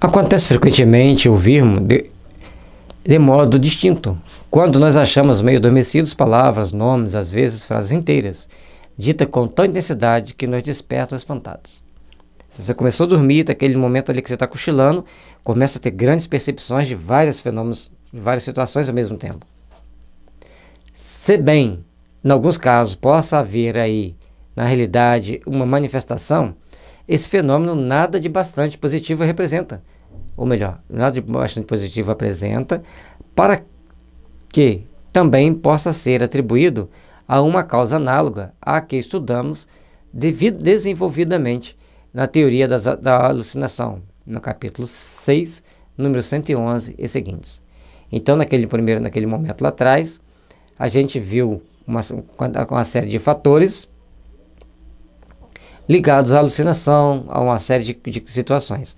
Acontece frequentemente ouvirmos de, de modo distinto, quando nós achamos meio adormecidos palavras, nomes, às vezes frases inteiras, dita com tão intensidade que nos despertam espantados. Se você começou a dormir, daquele tá momento ali que você está cochilando, começa a ter grandes percepções de vários fenômenos, de várias situações ao mesmo tempo. Se bem, em alguns casos, possa haver aí, na realidade, uma manifestação esse fenômeno nada de bastante positivo representa. Ou melhor, nada de bastante positivo apresenta para que também possa ser atribuído a uma causa análoga à que estudamos devido, desenvolvidamente na teoria das, da alucinação, no capítulo 6, número 111 e seguintes. Então, naquele primeiro, naquele momento lá atrás, a gente viu uma, uma série de fatores ligados à alucinação, a uma série de, de situações.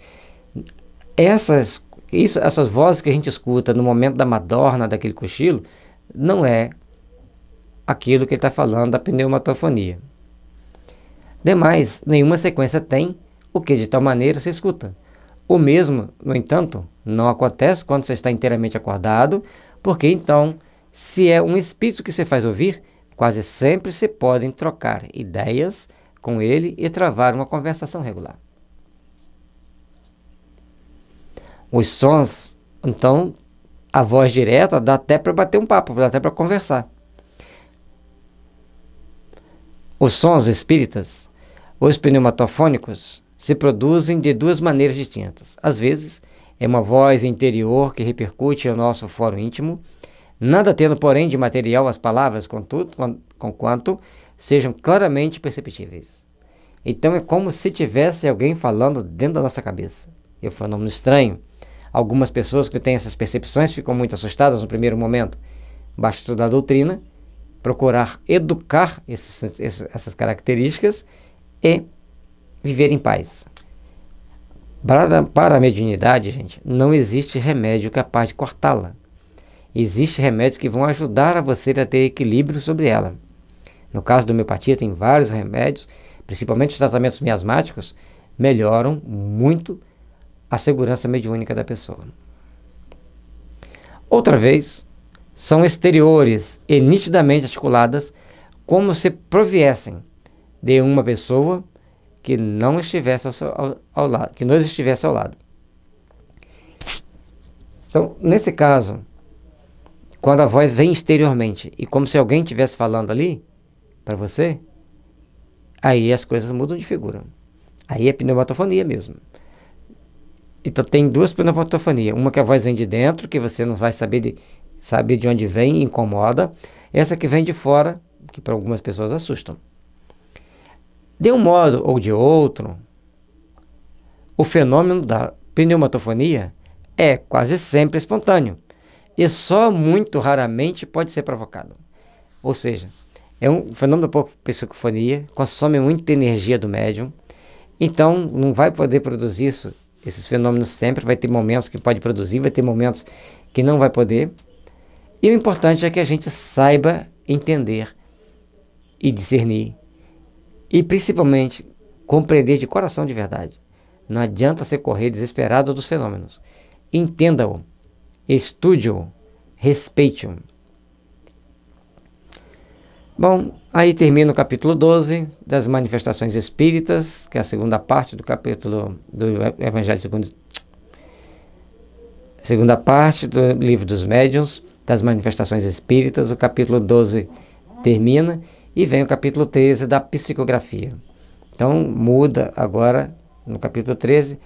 Essas, isso, essas vozes que a gente escuta no momento da madorna, daquele cochilo, não é aquilo que ele está falando da pneumatofonia. Demais, nenhuma sequência tem o que de tal maneira se escuta. O mesmo, no entanto, não acontece quando você está inteiramente acordado, porque então, se é um espírito que você faz ouvir, quase sempre se podem trocar ideias com ele e travar uma conversação regular. Os sons, então, a voz direta dá até para bater um papo, dá até para conversar. Os sons espíritas, os pneumatofônicos, se produzem de duas maneiras distintas. Às vezes, é uma voz interior que repercute ao nosso fórum íntimo, nada tendo, porém, de material as palavras, contudo, quanto sejam claramente perceptíveis. Então é como se tivesse alguém falando dentro da nossa cabeça. Eu um fenômeno estranho. Algumas pessoas que têm essas percepções ficam muito assustadas no primeiro momento. Basta estudar a doutrina, procurar educar esses, esses, essas características e viver em paz. Para, para a mediunidade, gente, não existe remédio capaz de cortá-la. Existem remédios que vão ajudar a você a ter equilíbrio sobre ela. No caso da homeopatia, tem vários remédios, principalmente os tratamentos miasmáticos, melhoram muito a segurança mediúnica da pessoa. Outra vez, são exteriores e nitidamente articuladas como se proviessem de uma pessoa que não estivesse ao, ao, ao lado, que não estivesse ao lado. Então, nesse caso, quando a voz vem exteriormente e como se alguém estivesse falando ali, para você, aí as coisas mudam de figura. Aí é pneumatofonia mesmo. Então tem duas pneumotofonias. Uma que a voz vem de dentro, que você não vai saber de, saber de onde vem e incomoda. Essa que vem de fora, que para algumas pessoas assustam. De um modo ou de outro, o fenômeno da pneumatofonia é quase sempre espontâneo e só muito raramente pode ser provocado. Ou seja, é um fenômeno da psicofonia, consome muita energia do médium, então não vai poder produzir isso, esses fenômenos sempre, vai ter momentos que pode produzir, vai ter momentos que não vai poder. E o importante é que a gente saiba entender e discernir e principalmente compreender de coração de verdade. Não adianta você correr desesperado dos fenômenos. Entenda-o, estude-o, respeite-o. Bom, aí termina o capítulo 12 das manifestações espíritas, que é a segunda parte do capítulo do Evangelho segundo segunda parte do livro dos médiuns, das manifestações espíritas, o capítulo 12 termina e vem o capítulo 13 da psicografia. Então muda agora no capítulo 13,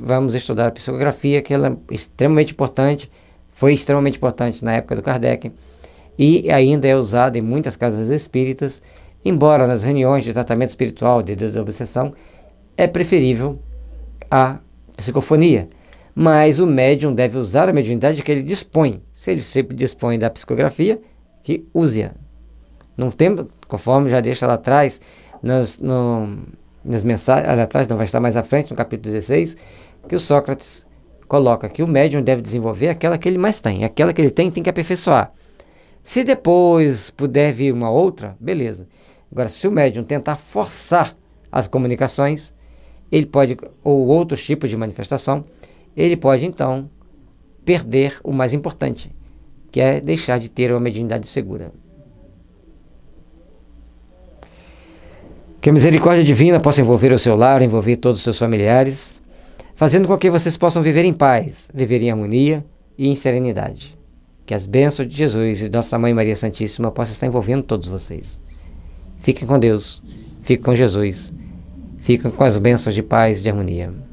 vamos estudar a psicografia, que ela é extremamente importante, foi extremamente importante na época do Kardec e ainda é usada em muitas casas espíritas, embora nas reuniões de tratamento espiritual de desobsessão é preferível a psicofonia. Mas o médium deve usar a mediunidade que ele dispõe. Se ele sempre dispõe da psicografia, que use-a. Não tem, conforme já deixa lá atrás, nas, no, nas mensagens, lá atrás, não vai estar mais à frente, no capítulo 16, que o Sócrates coloca que o médium deve desenvolver aquela que ele mais tem. Aquela que ele tem, tem que aperfeiçoar. Se depois puder vir uma outra, beleza. Agora, se o médium tentar forçar as comunicações, ele pode, ou outros tipos de manifestação, ele pode então perder o mais importante, que é deixar de ter uma mediunidade segura. Que a misericórdia divina possa envolver o seu lar, envolver todos os seus familiares, fazendo com que vocês possam viver em paz, viver em harmonia e em serenidade. Que as bênçãos de Jesus e Nossa Mãe Maria Santíssima possam estar envolvendo todos vocês. Fiquem com Deus, fiquem com Jesus, fiquem com as bênçãos de paz e de harmonia.